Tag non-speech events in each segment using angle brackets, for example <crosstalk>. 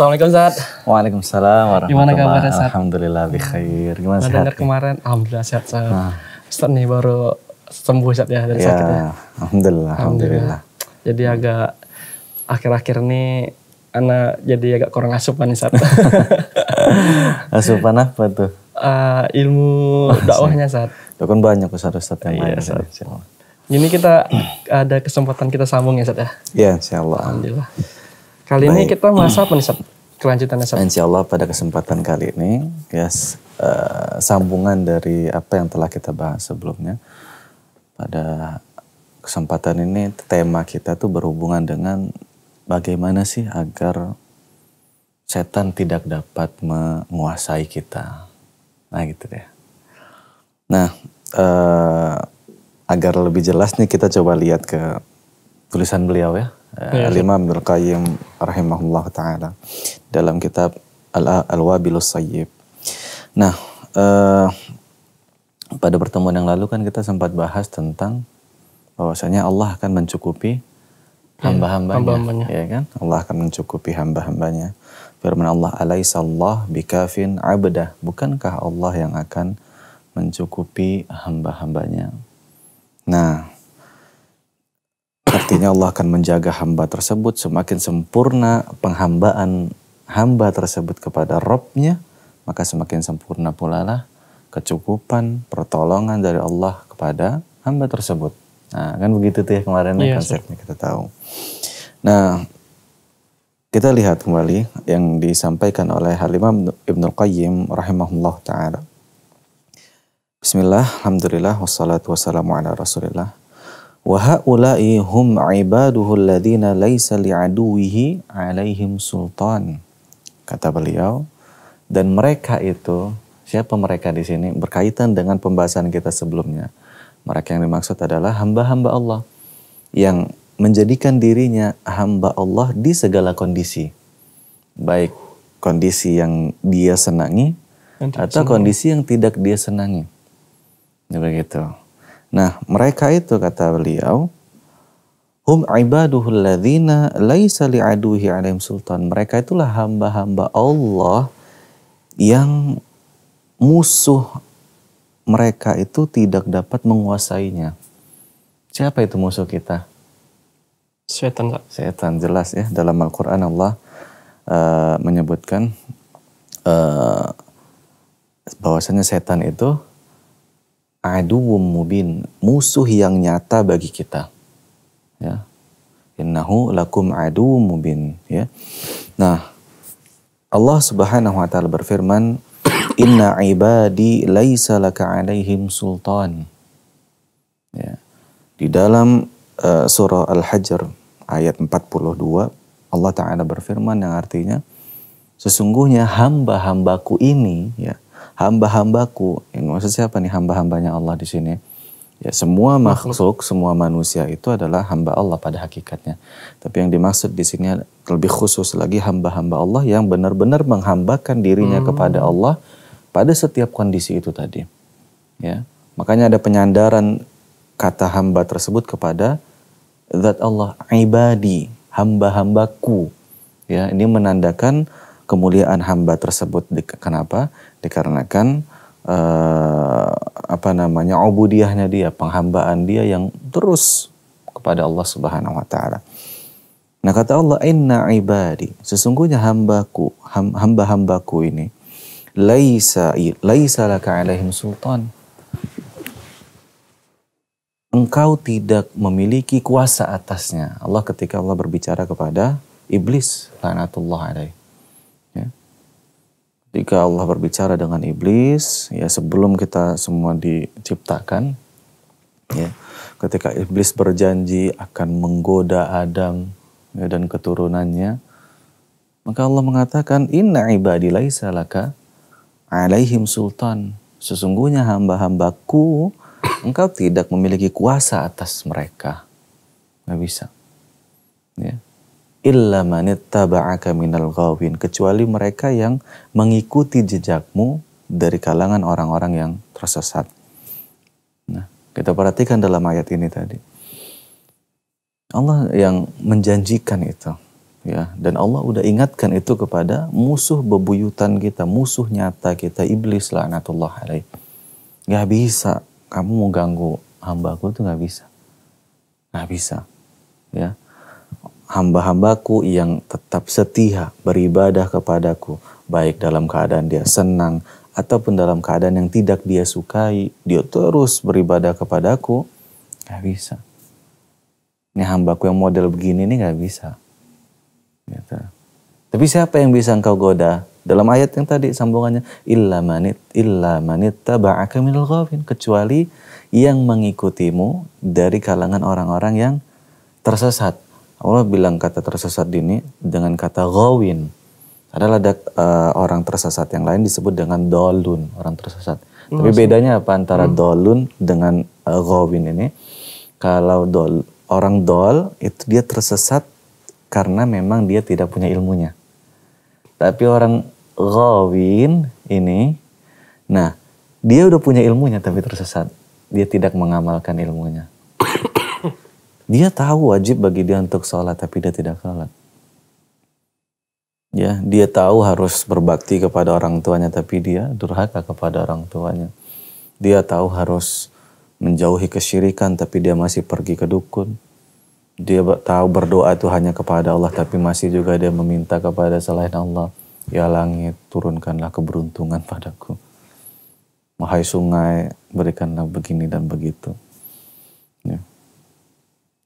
Assalamualaikum Zat. Waalaikumsalam warahmatullahi Gimana kabar Alhamdulillah bi khair. Gimana sehat? Dengar kemarin alhamdulillah sehat sehat. Nah. Ustaz nih baru sembuh Zat ya dari ya, ya. Alhamdulillah, alhamdulillah. Jadi agak akhir-akhir ini anak jadi agak kurang asupan nih <laughs> asupan apa tuh? Uh, ilmu <laughs> dakwahnya Ustaz. Tuh kan banyak Ustaz Ustaz yang banyak. Iya, Ini kita ada kesempatan kita sambung ya Ustaz ya. Iya, insyaallah. Alhamdulillah. Kali Baik. ini kita masa apa nih Kelanjutannya Sab? Insya Allah pada kesempatan kali ini, yes, uh, sambungan dari apa yang telah kita bahas sebelumnya. Pada kesempatan ini tema kita tuh berhubungan dengan bagaimana sih agar setan tidak dapat menguasai kita. Nah gitu deh. Nah, uh, agar lebih jelas nih kita coba lihat ke tulisan beliau ya ya. Al-Imam Ibnu Qayyim rahimahullah taala dalam kitab Al-Wabilus Sayyib. Nah, eh, pada pertemuan yang lalu kan kita sempat bahas tentang bahwasanya Allah akan mencukupi iya, hamba-hambanya, hamba, -hambanya, hamba ya kan? Allah akan mencukupi hamba-hambanya. Firman Allah, "Alaisallah bikafin abdah." Bukankah Allah yang akan mencukupi hamba-hambanya? Nah, Artinya Allah akan menjaga hamba tersebut semakin sempurna penghambaan hamba tersebut kepada Robnya, maka semakin sempurna pula lah kecukupan pertolongan dari Allah kepada hamba tersebut. Nah kan begitu tuh ya kemarin ya iya, konsepnya kita tahu. Nah kita lihat kembali yang disampaikan oleh Halimah Ibn Qayyim rahimahullah ta'ala. Bismillah, Alhamdulillah, wassalatu wassalamu ala rasulillah. وهؤلاء هم عباده الذين ليس لعدوه عليهم سلطان kata beliau dan mereka itu siapa mereka di sini berkaitan dengan pembahasan kita sebelumnya mereka yang dimaksud adalah hamba-hamba Allah yang menjadikan dirinya hamba Allah di segala kondisi baik kondisi yang dia senangi atau kondisi yang tidak dia senangi begitu Nah, mereka itu kata beliau, hum ibaduhul ladzina laisa li'aduhi alaihim sultan. Mereka itulah hamba-hamba Allah yang musuh mereka itu tidak dapat menguasainya. Siapa itu musuh kita? Setan. Setan jelas ya dalam Al-Qur'an Allah uh, menyebutkan uh, bahwasanya setan itu aduwum mubin, musuh yang nyata bagi kita. Ya. Innahu lakum aduwum mubin, ya. Nah, Allah Subhanahu wa taala berfirman, <clears throat> "Inna ibadi laisa laka alaihim sultan." Ya. Di dalam uh, surah Al-Hajr ayat 42 Allah taala berfirman yang artinya sesungguhnya hamba-hambaku ini ya hamba-hambaku. Yang maksud siapa nih hamba-hambanya Allah di sini? Ya semua makhluk, semua manusia itu adalah hamba Allah pada hakikatnya. Tapi yang dimaksud di sini lebih khusus lagi hamba-hamba Allah yang benar-benar menghambakan dirinya hmm. kepada Allah pada setiap kondisi itu tadi. Ya. Makanya ada penyandaran kata hamba tersebut kepada zat Allah ibadi, hamba-hambaku. Ya, ini menandakan kemuliaan hamba tersebut. Kenapa? Dikarenakan eh, apa namanya obudiahnya dia, penghambaan dia yang terus kepada Allah Subhanahu wa taala. Nah kata Allah, inna ibadi, sesungguhnya hambaku, ham, hamba-hambaku ini, laisa, laisa laka alaihim sultan. Engkau tidak memiliki kuasa atasnya. Allah ketika Allah berbicara kepada iblis, lanatullah alaihi jika Allah berbicara dengan iblis ya sebelum kita semua diciptakan ya ketika iblis berjanji akan menggoda Adam ya, dan keturunannya maka Allah mengatakan inna ibadi salaka alaihim sultan sesungguhnya hamba-hambaku engkau tidak memiliki kuasa atas mereka nggak bisa ya illa manittaba'aka minal ghawin kecuali mereka yang mengikuti jejakmu dari kalangan orang-orang yang tersesat. Nah, kita perhatikan dalam ayat ini tadi. Allah yang menjanjikan itu ya dan Allah udah ingatkan itu kepada musuh bebuyutan kita musuh nyata kita iblis laknatullah alaih Gak bisa kamu mau ganggu hambaku itu gak bisa gak bisa ya hamba-hambaku yang tetap setia beribadah kepadaku, baik dalam keadaan dia senang ataupun dalam keadaan yang tidak dia sukai, dia terus beribadah kepadaku, nggak bisa. Ini hambaku yang model begini ini nggak bisa. Gitu. Tapi siapa yang bisa engkau goda? Dalam ayat yang tadi sambungannya, illa manit, illa manit taba'aka Kecuali yang mengikutimu dari kalangan orang-orang yang tersesat Allah bilang kata tersesat ini dengan kata gawin. Adalah ada uh, orang tersesat yang lain disebut dengan dolun, orang tersesat. Hmm, Tapi bedanya apa antara hmm. dolun dengan uh, eh, gawin ini? Kalau dol, orang dol itu dia tersesat karena memang dia tidak punya ilmunya. Tapi orang gawin ini, nah dia udah punya ilmunya tapi tersesat. Dia tidak mengamalkan ilmunya. Dia tahu wajib bagi dia untuk sholat, tapi dia tidak sholat. Ya, dia tahu harus berbakti kepada orang tuanya, tapi dia durhaka kepada orang tuanya. Dia tahu harus menjauhi kesyirikan, tapi dia masih pergi ke dukun. Dia tahu berdoa itu hanya kepada Allah, tapi masih juga dia meminta kepada selain Allah. Ya langit, turunkanlah keberuntungan padaku. Mahai sungai, berikanlah begini dan begitu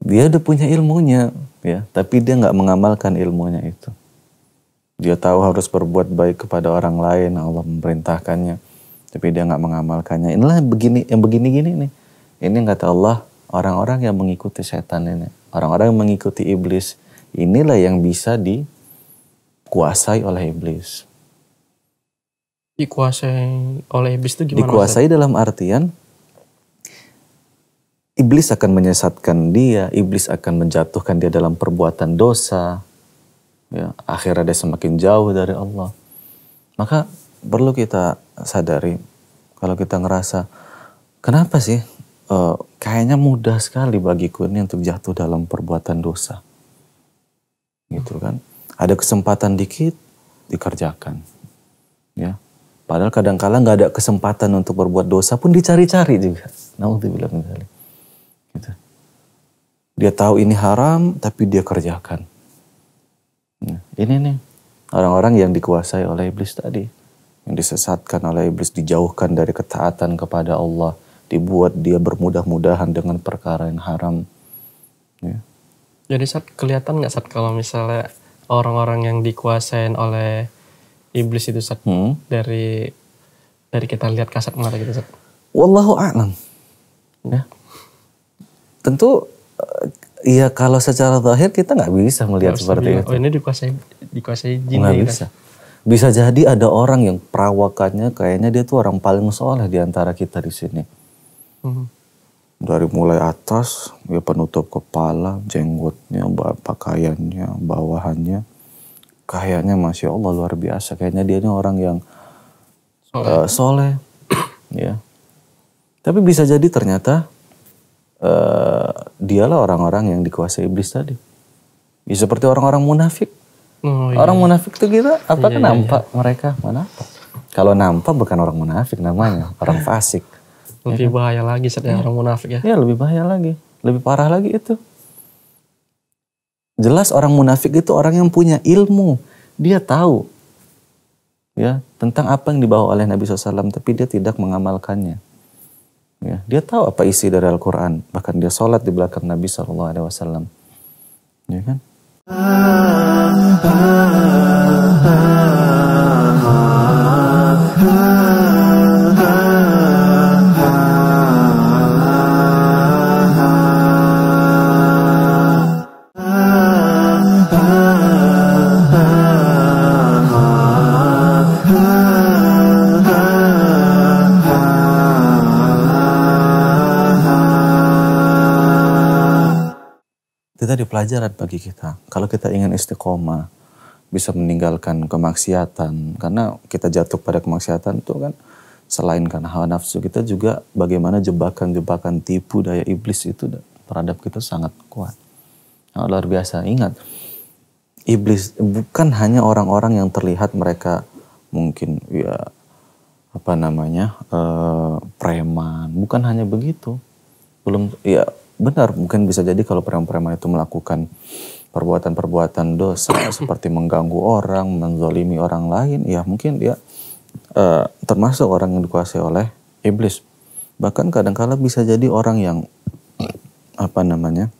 dia udah punya ilmunya ya tapi dia nggak mengamalkan ilmunya itu dia tahu harus berbuat baik kepada orang lain Allah memerintahkannya tapi dia nggak mengamalkannya inilah begini yang begini gini nih ini kata Allah orang-orang yang mengikuti setan ini orang-orang yang mengikuti iblis inilah yang bisa dikuasai oleh iblis dikuasai oleh iblis itu gimana dikuasai maksudnya? dalam artian iblis akan menyesatkan dia, iblis akan menjatuhkan dia dalam perbuatan dosa. Ya, akhirnya dia semakin jauh dari Allah. Maka perlu kita sadari kalau kita ngerasa kenapa sih e, kayaknya mudah sekali bagiku ini untuk jatuh dalam perbuatan dosa. Gitu kan. Ada kesempatan dikit dikerjakan. Ya. Padahal kadang-kala nggak ada kesempatan untuk berbuat dosa pun dicari-cari juga. Nauzubillah min Gitu. Dia tahu ini haram, tapi dia kerjakan. Nah, ini nih, orang-orang yang dikuasai oleh iblis tadi. Yang disesatkan oleh iblis, dijauhkan dari ketaatan kepada Allah. Dibuat dia bermudah-mudahan dengan perkara yang haram. Ya. Jadi saat kelihatan nggak saat kalau misalnya orang-orang yang dikuasain oleh iblis itu saat hmm? dari dari kita lihat kasat mata gitu saat. Wallahu a'lam. Ya tentu ya kalau secara terakhir kita nggak bisa melihat Harus seperti itu. Oh ini dikuasai dikuasai jin. ya, kan? bisa. Bisa jadi ada orang yang perawakannya kayaknya dia tuh orang paling soleh di antara kita di sini. Hmm. Dari mulai atas, ya penutup kepala, jenggotnya, pakaiannya, bawahannya. Kayaknya masih Allah luar biasa. Kayaknya dia ini orang yang soleh. Uh, soleh. <coughs> ya. Tapi bisa jadi ternyata uh, dialah orang-orang yang dikuasai iblis tadi. Ya seperti orang-orang munafik. Oh, iya. Orang munafik itu kita. apa iya, nampak iya. mereka? Mana apa? Kalau nampak bukan orang munafik namanya, orang <laughs> fasik. Lebih ya kan? bahaya lagi setiap ya. Iya. orang munafik ya. Iya, lebih bahaya lagi. Lebih parah lagi itu. Jelas orang munafik itu orang yang punya ilmu. Dia tahu ya tentang apa yang dibawa oleh Nabi SAW, tapi dia tidak mengamalkannya. Ya, dia tahu apa isi dari Al-Quran. Bahkan dia sholat di belakang Nabi Sallallahu Alaihi Wasallam. Ya kan? Ah, ah, ah, ah, ah. jadi pelajaran bagi kita. Kalau kita ingin istiqomah, bisa meninggalkan kemaksiatan karena kita jatuh pada kemaksiatan itu kan selain karena hawa nafsu kita juga bagaimana jebakan-jebakan tipu daya iblis itu terhadap kita sangat kuat. Nah, luar biasa. Ingat, iblis bukan hanya orang-orang yang terlihat mereka mungkin ya apa namanya uh, preman, bukan hanya begitu. Belum ya benar mungkin bisa jadi kalau preman-preman itu melakukan perbuatan-perbuatan dosa <coughs> seperti mengganggu orang, menzolimi orang lain, ya mungkin dia uh, termasuk orang yang dikuasai oleh iblis. Bahkan kadang kadangkala bisa jadi orang yang <coughs> apa namanya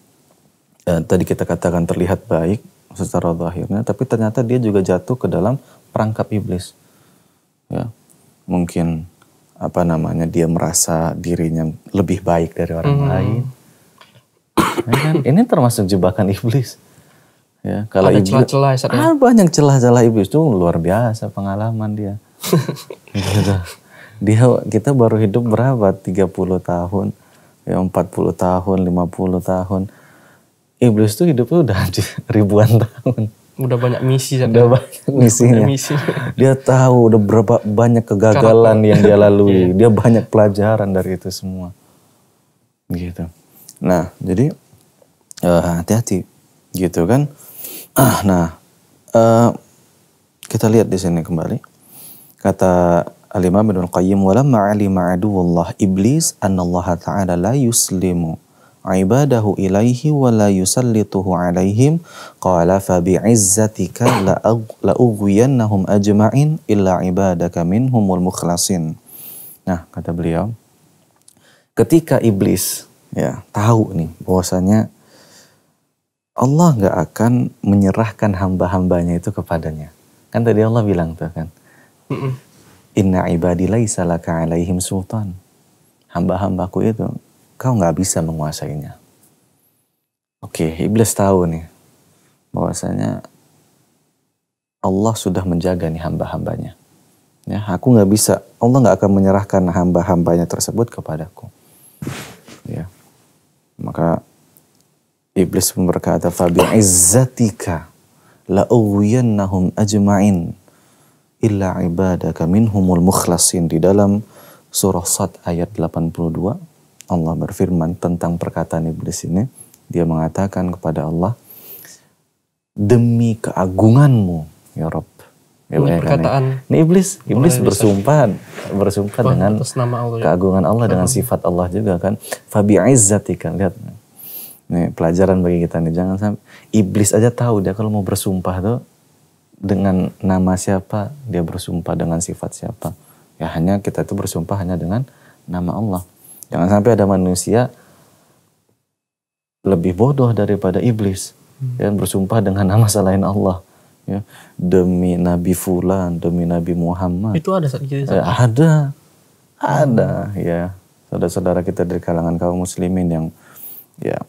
uh, tadi kita katakan terlihat baik secara zahirnya, tapi ternyata dia juga jatuh ke dalam perangkap iblis. Ya, mungkin apa namanya dia merasa dirinya lebih baik dari orang mm lain Kan, ini termasuk jebakan iblis. Ya, kalau ada celah-celah ya? ah, banyak celah-celah iblis itu luar biasa pengalaman dia. <laughs> dia kita baru hidup berapa? 30 tahun, ya 40 tahun, 50 tahun. Iblis itu hidupnya udah <laughs> ribuan tahun. Udah banyak misi ya? Udah banyak misinya. misi. <laughs> Dia tahu udah berapa banyak kegagalan yang dia lalui. Iya. dia banyak pelajaran dari itu semua. Gitu. Nah, jadi Eh, hati-hati gitu kan. Ah, nah uh, kita lihat di sini kembali kata Alimah bin al Qayyim walamma alima aduwullah iblis annallaha ta'ala la yuslimu ibadahu ilaihi wa la yusallituhu alaihim qala fa bi'izzatika la ajma'in illa ibadaka wal mukhlasin nah kata beliau ketika iblis ya tahu nih bahwasanya Allah nggak akan menyerahkan hamba-hambanya itu kepadanya. Kan tadi Allah bilang tuh kan. Inna ibadilai salaka alaihim sultan. Hamba-hambaku itu, kau nggak bisa menguasainya. Oke, okay, iblis tahu nih bahwasanya Allah sudah menjaga nih hamba-hambanya. Ya, aku nggak bisa. Allah nggak akan menyerahkan hamba-hambanya tersebut kepadaku. Ya, maka Iblis pun berkata, Fabi izzatika la'uwiyannahum ajma'in illa ibadaka minhumul mukhlasin. Di dalam surah Sad ayat 82, Allah berfirman tentang perkataan Iblis ini. Dia mengatakan kepada Allah, demi keagunganmu, ya Rob. Ya, ini perkataan. Ini iblis, iblis bersumpah, bersumpah dengan nama Allah, ya. keagungan Allah dengan sifat Allah juga kan. Fabi lihat Nih, pelajaran bagi kita nih, jangan sampai iblis aja tahu dia kalau mau bersumpah tuh dengan nama siapa, dia bersumpah dengan sifat siapa. Ya hanya kita itu bersumpah hanya dengan nama Allah. Jangan sampai ada manusia lebih bodoh daripada iblis hmm. yang bersumpah dengan nama selain Allah. Ya, demi Nabi Fulan, demi Nabi Muhammad. Itu ada jadi, eh, ada. Ada hmm. ya. Saudara-saudara kita dari kalangan kaum muslimin yang ya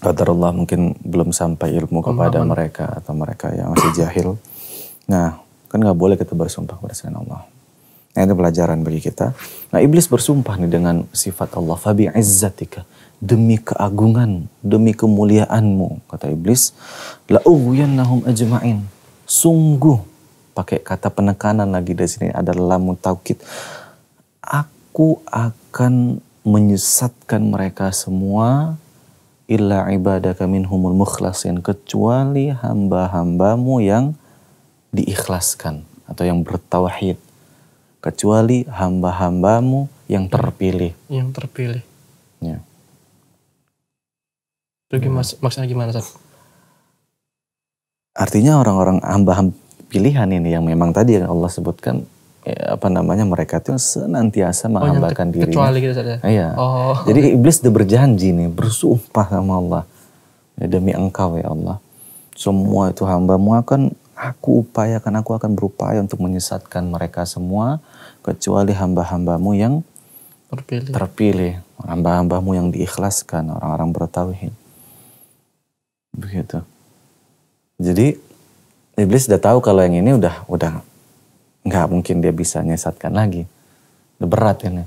qadarullah mungkin belum sampai ilmu kepada mereka atau mereka yang masih jahil. Nah, kan nggak boleh kita bersumpah kepada selain Allah. Nah, ini pelajaran bagi kita. Nah, iblis bersumpah nih dengan sifat Allah. Fabi izzatika. Demi keagungan, demi kemuliaanmu, kata iblis. La nahum ajma'in. Sungguh, pakai kata penekanan lagi dari sini adalah lamu taukid. Aku akan menyesatkan mereka semua illa ibadaka minhumul mukhlasin kecuali hamba-hambamu yang diikhlaskan atau yang bertawahid kecuali hamba-hambamu yang terpilih yang terpilih ya itu gimana, hmm. maksudnya gimana Sab? artinya orang-orang hamba-hamba pilihan ini yang memang tadi yang Allah sebutkan Eh, apa namanya mereka itu senantiasa oh, menghambakan oh, diri. Kecuali gitu saja. Ya? Iya. Oh. Jadi iblis udah berjanji nih, bersumpah sama Allah. Ya, demi engkau ya Allah. Semua itu hamba-mu akan aku upayakan, aku akan berupaya untuk menyesatkan mereka semua kecuali hamba-hambamu yang terpilih. terpilih. Hamba-hambamu yang diikhlaskan, orang-orang bertauhid. Begitu. Jadi iblis udah tahu kalau yang ini udah udah nggak mungkin dia bisa nyesatkan lagi. Udah berat kan ya.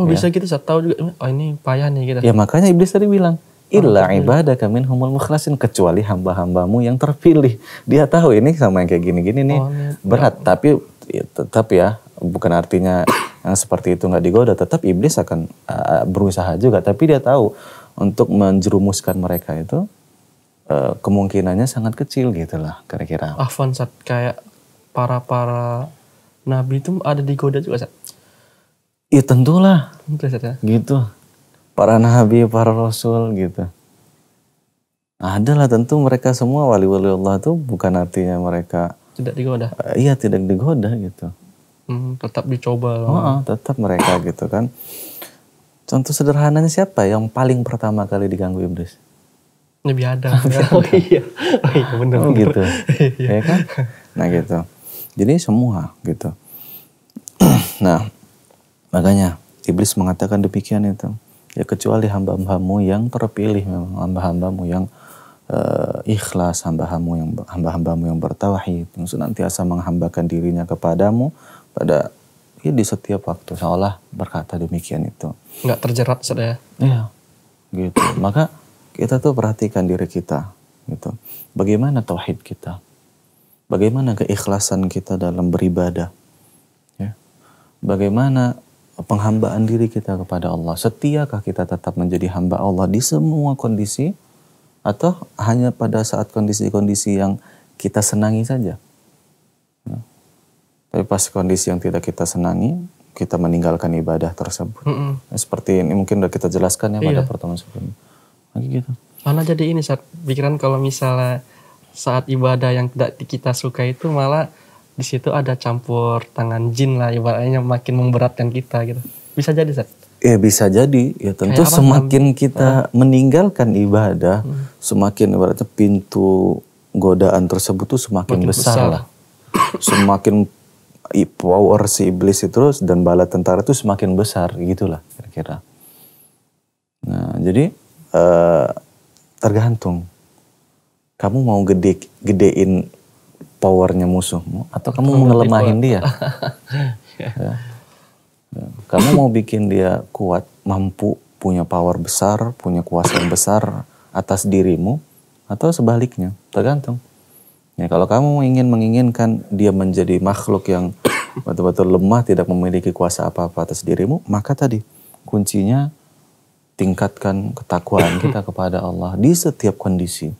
Oh ya. bisa gitu saat tahu juga, oh ini payah nih kita. Ya makanya iblis tadi bilang, oh, illa ibadah kami humul mukhlasin kecuali hamba-hambamu yang terpilih. Dia tahu ini sama yang kayak gini-gini nih oh, berat, ya. tapi ya, tetap ya bukan artinya yang eh, seperti itu nggak digoda. Tetap iblis akan uh, berusaha juga, tapi dia tahu untuk menjerumuskan mereka itu uh, kemungkinannya sangat kecil gitu lah kira-kira. Afwan kayak para-para Nabi itu ada di goda juga, Sat? Ya tentulah. Tentu, Sat, ya? Gitu. Para Nabi, para Rasul gitu. Adalah tentu mereka semua wali-wali Allah itu bukan artinya mereka tidak digoda. Uh, iya tidak digoda gitu. Hmm, tetap dicoba. Oh, uh, tetap mereka gitu kan. Contoh sederhananya siapa yang paling pertama kali diganggu iblis? Nabi Adam. Nabi <laughs> oh, Adam. Oh iya, oh iya benar. Oh, gitu, <laughs> iya. ya kan? Nah gitu. Jadi semua gitu. <clears throat> nah, makanya iblis mengatakan demikian itu. Ya kecuali hamba-hambamu yang terpilih memang hamba-hambamu yang uh, ikhlas, hamba-hambamu yang hamba-hambamu yang bertawahid, yang senantiasa menghambakan dirinya kepadamu pada ya di setiap waktu seolah berkata demikian itu. Enggak terjerat saudara. Ya? Iya. Gitu. Maka kita tuh perhatikan diri kita gitu. Bagaimana tauhid kita? Bagaimana keikhlasan kita dalam beribadah? Ya. Bagaimana penghambaan diri kita kepada Allah? Setiakah kita tetap menjadi hamba Allah di semua kondisi? Atau hanya pada saat kondisi-kondisi yang kita senangi saja? Ya. Tapi pas kondisi yang tidak kita senangi, kita meninggalkan ibadah tersebut. Mm Seperti ini mungkin sudah kita jelaskan ya pada iya. pertemuan sebelumnya. Lagi gitu. Mana jadi ini saat pikiran kalau misalnya saat ibadah yang tidak kita suka itu malah di situ ada campur tangan jin lah ibaratnya makin memberatkan kita gitu. Bisa jadi Seth? Ya bisa jadi. Ya tentu Kayak semakin apa? kita meninggalkan ibadah, hmm. semakin ibaratnya pintu godaan tersebut tuh semakin besar, besar lah. <coughs> semakin power si iblis itu terus dan bala tentara itu semakin besar gitulah kira-kira. Nah, jadi uh, tergantung kamu mau gede gedein powernya musuhmu atau kamu mau ngelemahin dia? <laughs> Ya. Ya. Kamu mau bikin dia kuat, mampu, punya power besar, punya kuasa yang besar atas dirimu atau sebaliknya, tergantung. Ya, kalau kamu ingin menginginkan dia menjadi makhluk yang <coughs> betul-betul lemah, tidak memiliki kuasa apa-apa atas dirimu, maka tadi kuncinya tingkatkan ketakwaan kita <coughs> kepada Allah di setiap kondisi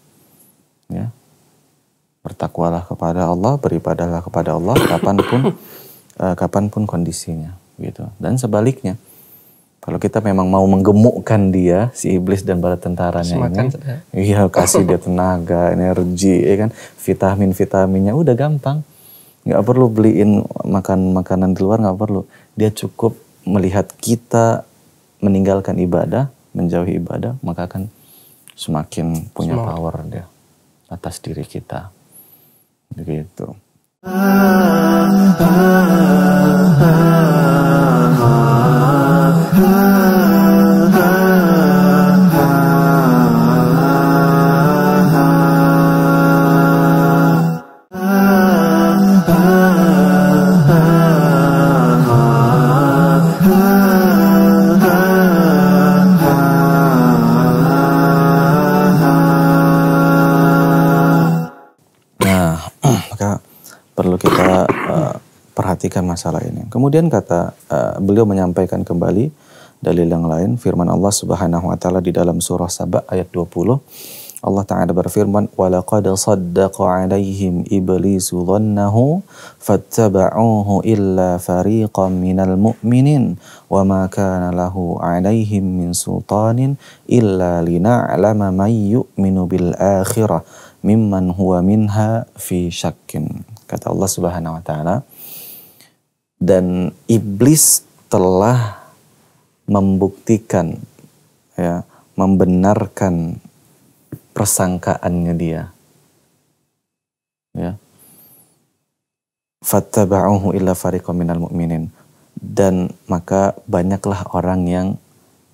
ya bertakwalah kepada Allah beribadahlah kepada Allah kapanpun uh, <coughs> kapanpun kondisinya gitu dan sebaliknya kalau kita memang mau menggemukkan dia si iblis dan bala tentaranya Semakan, ini iya kasih dia tenaga <coughs> energi ya kan vitamin vitaminnya udah gampang nggak perlu beliin makan makanan di luar nggak perlu dia cukup melihat kita meninggalkan ibadah menjauhi ibadah maka akan semakin punya Semangat. power dia atas diri kita. Begitu. Ah, ah, ah, menyelesaikan masalah ini. Kemudian kata uh, beliau menyampaikan kembali dalil yang lain firman Allah Subhanahu wa taala di dalam surah Saba ayat 20. Allah Ta'ala berfirman, وَلَقَدْ صَدَّقَ عَلَيْهِمْ إِبْلِيسُ ظَنَّهُ فَاتَّبَعُوهُ إِلَّا فَرِيقًا مِنَ الْمُؤْمِنِينَ وَمَا كَانَ لَهُ عَلَيْهِمْ مِنْ سُلْطَانٍ إِلَّا لِنَعْلَمَ مَنْ يُؤْمِنُ بِالْآخِرَةِ mimman huwa minha fi syakkin. Kata Allah Subhanahu wa taala, dan iblis telah membuktikan ya membenarkan persangkaannya dia ya fattaba'uhu illa fariqun minal mu'minin dan maka banyaklah orang yang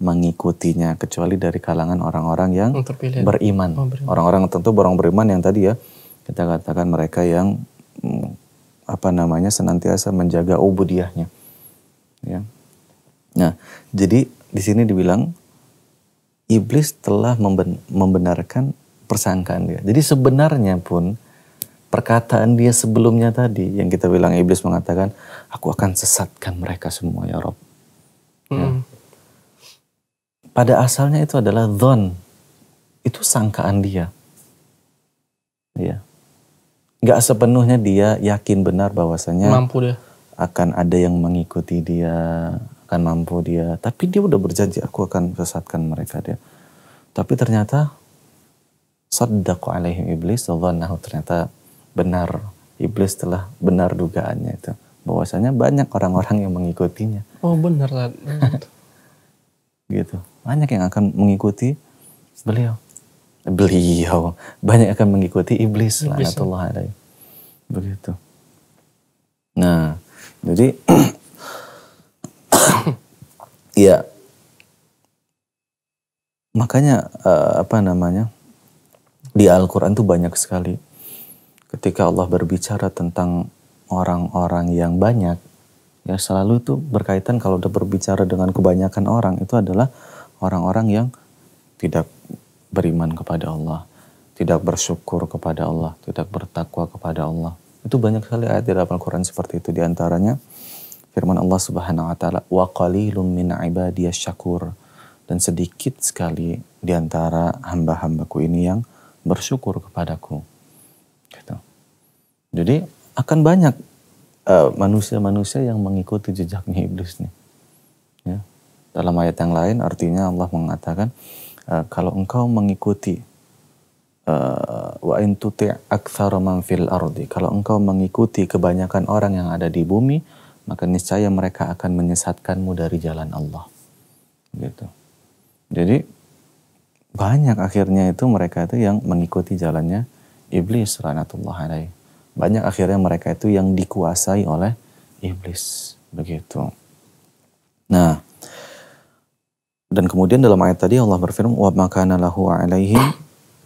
mengikutinya kecuali dari kalangan orang-orang yang Terpilih. beriman. Orang-orang tentu orang beriman yang tadi ya kita katakan mereka yang apa namanya senantiasa menjaga ubudiahnya. Ya. Nah, jadi di sini dibilang iblis telah memben membenarkan persangkaan dia. Jadi sebenarnya pun perkataan dia sebelumnya tadi yang kita bilang iblis mengatakan aku akan sesatkan mereka semua ya Rob. Ya. Hmm. Pada asalnya itu adalah don, itu sangkaan dia. Ya nggak sepenuhnya dia yakin benar bahwasanya mampu dia. akan ada yang mengikuti dia, akan mampu dia. Tapi dia udah berjanji aku akan sesatkan mereka dia. Tapi ternyata saddaqu alaihim iblis dhannahu ternyata benar iblis telah benar dugaannya itu bahwasanya banyak orang-orang yang mengikutinya. Oh benar. <laughs> gitu. Banyak yang akan mengikuti beliau beliau banyak akan mengikuti iblis, iblis lah Begitu. Nah, jadi <clears throat> ya makanya uh, apa namanya? Di Al-Qur'an tuh banyak sekali ketika Allah berbicara tentang orang-orang yang banyak ya selalu itu berkaitan kalau udah berbicara dengan kebanyakan orang itu adalah orang-orang yang tidak beriman kepada Allah, tidak bersyukur kepada Allah, tidak bertakwa kepada Allah. Itu banyak sekali ayat di dalam Al-Quran seperti itu. Di antaranya firman Allah Subhanahu wa taala, "Wa qalilum min syakur." Dan sedikit sekali di antara hamba-hambaku ini yang bersyukur kepadaku. Gitu. Jadi akan banyak eh, manusia-manusia uh, yang mengikuti jejaknya iblis nih. Ya. Dalam ayat yang lain artinya Allah mengatakan, Ah, kalau engkau mengikuti ah, wa in tuti' fil ardi kalau engkau mengikuti kebanyakan orang yang ada di bumi maka niscaya mereka akan menyesatkanmu dari jalan Allah gitu jadi banyak akhirnya itu mereka itu yang mengikuti jalannya iblis ranatullah alaihi banyak akhirnya mereka itu yang dikuasai oleh iblis begitu nah dan kemudian dalam ayat tadi Allah berfirman, "Wa makana lahu alaihim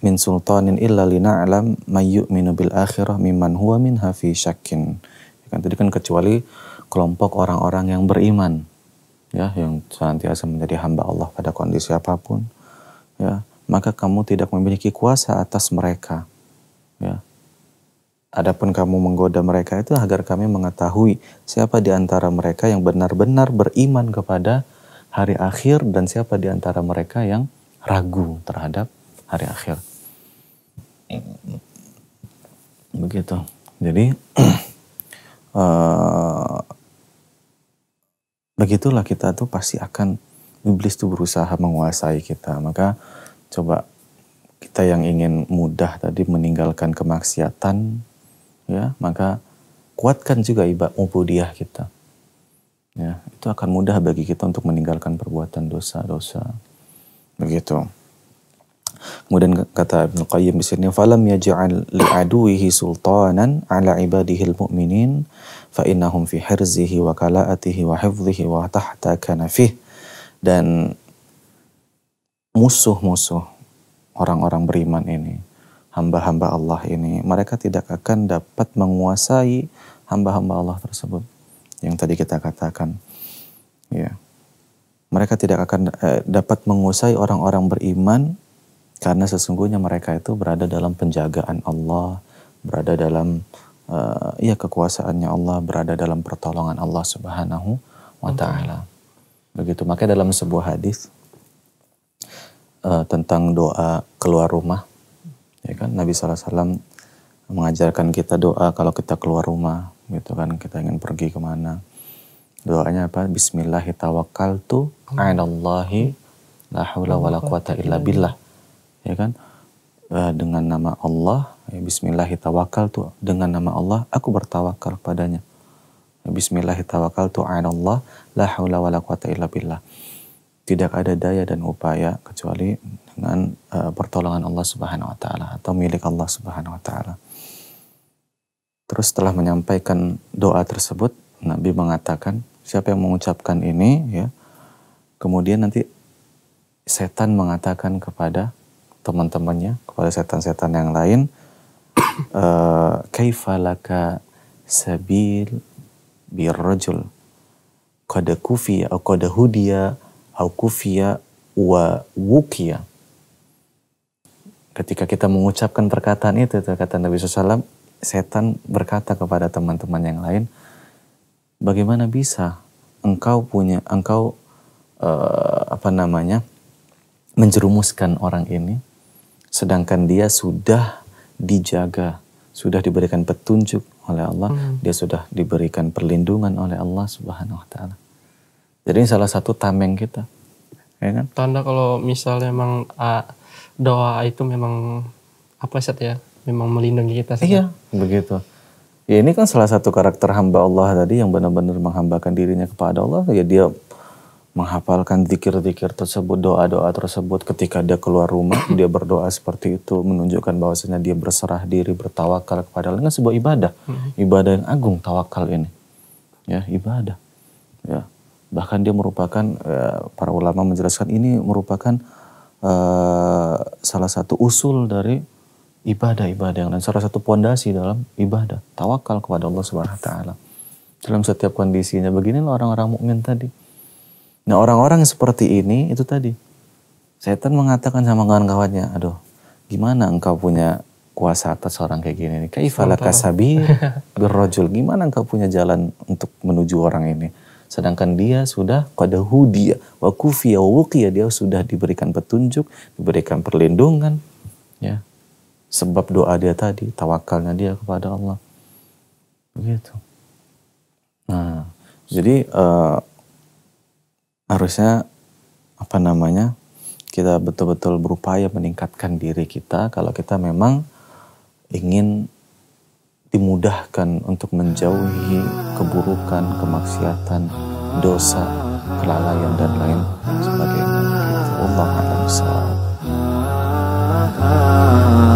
min sultanin illa lina'lam may yu'minu bil akhirah mimman huwa minha fi syakkin." Ya kan tadi kan kecuali kelompok orang-orang yang beriman ya yang senantiasa menjadi hamba Allah pada kondisi apapun ya maka kamu tidak memiliki kuasa atas mereka ya adapun kamu menggoda mereka itu agar kami mengetahui siapa di antara mereka yang benar-benar beriman kepada hari akhir dan siapa di antara mereka yang ragu terhadap hari akhir. Begitu. Jadi uh, <clears throat> begitulah kita tuh pasti akan iblis tuh berusaha menguasai kita. Maka coba kita yang ingin mudah tadi meninggalkan kemaksiatan ya, maka kuatkan juga ibadah ubudiyah kita ya itu akan mudah bagi kita untuk meninggalkan perbuatan dosa-dosa begitu kemudian kata Ibn Qayyim di sini falam yaj'al li'aduwihi sultanan ala ibadihi al-mu'minin fa innahum fi hirzihi wa kala'atihi wa hifdhihi wa tahta kanafih dan musuh-musuh orang-orang beriman ini hamba-hamba Allah ini mereka tidak akan dapat menguasai hamba-hamba Allah tersebut yang tadi kita katakan. Ya. Mereka tidak akan eh, dapat menguasai orang-orang beriman karena sesungguhnya mereka itu berada dalam penjagaan Allah, berada dalam uh, ya kekuasaannya Allah, berada dalam pertolongan Allah Subhanahu wa taala. Begitu. Maka dalam sebuah hadis uh, tentang doa keluar rumah, ya kan Nabi SAW mengajarkan kita doa kalau kita keluar rumah gitu kan kita ingin pergi kemana doanya apa Bismillahirrahmanirrahim alallahi la haula wala quwata illa billah ya kan eh, dengan nama Allah ya, tu dengan nama Allah aku bertawakal padanya Bismillahirrahmanirrahim alallah la haula wala quwata illa billah tidak ada daya dan upaya kecuali dengan uh, pertolongan Allah Subhanahu wa taala atau milik Allah Subhanahu wa taala. Terus setelah menyampaikan doa tersebut, Nabi mengatakan, siapa yang mengucapkan ini ya, kemudian nanti setan mengatakan kepada teman-temannya, kepada setan-setan yang lain, <coughs> eh, kaifalaka sabil birrajul qad kufiya au qad hudiya au kufiya wa wukiya. Ketika kita mengucapkan perkataan itu, kata Nabi SAW, setan berkata kepada teman-teman yang lain, bagaimana bisa engkau punya, engkau uh, apa namanya, menjerumuskan orang ini, sedangkan dia sudah dijaga, sudah diberikan petunjuk oleh Allah, hmm. dia sudah diberikan perlindungan oleh Allah Subhanahu Wa Taala. Jadi ini salah satu tameng kita, ya kan? Tanda kalau misalnya memang ah, doa itu memang apa set ya? memang melindungi kita. sih. Iya, begitu. Ya ini kan salah satu karakter hamba Allah tadi yang benar-benar menghambakan dirinya kepada Allah. Ya dia menghafalkan zikir-zikir tersebut, doa-doa tersebut ketika dia keluar rumah, <clears throat> dia berdoa seperti itu, menunjukkan bahwasanya dia berserah diri, bertawakal kepada Allah. Ini kan sebuah ibadah, mm-hmm. ibadah yang agung tawakal ini. Ya, ibadah. Ya. Bahkan dia merupakan ya, para ulama menjelaskan ini merupakan uh, salah satu usul dari ibadah-ibadah yang lain. Salah satu pondasi dalam ibadah, tawakal kepada Allah Subhanahu wa taala. Dalam setiap kondisinya beginilah orang-orang mukmin tadi. Nah, orang-orang seperti ini itu tadi setan mengatakan sama kawan-kawannya, "Aduh, gimana engkau punya kuasa atas orang kayak gini nih? Kaifala kasabi <laughs> birrojul. Gimana engkau punya jalan untuk menuju orang ini?" Sedangkan dia sudah pada hudia, wa kufiya, dia sudah diberikan petunjuk, diberikan perlindungan, ya sebab doa dia tadi, tawakalnya dia kepada Allah. Begitu. Nah, jadi uh, harusnya apa namanya? Kita betul-betul berupaya meningkatkan diri kita kalau kita memang ingin dimudahkan untuk menjauhi keburukan, kemaksiatan, dosa, kelalaian dan lain sebagainya. Gitu. Allah alam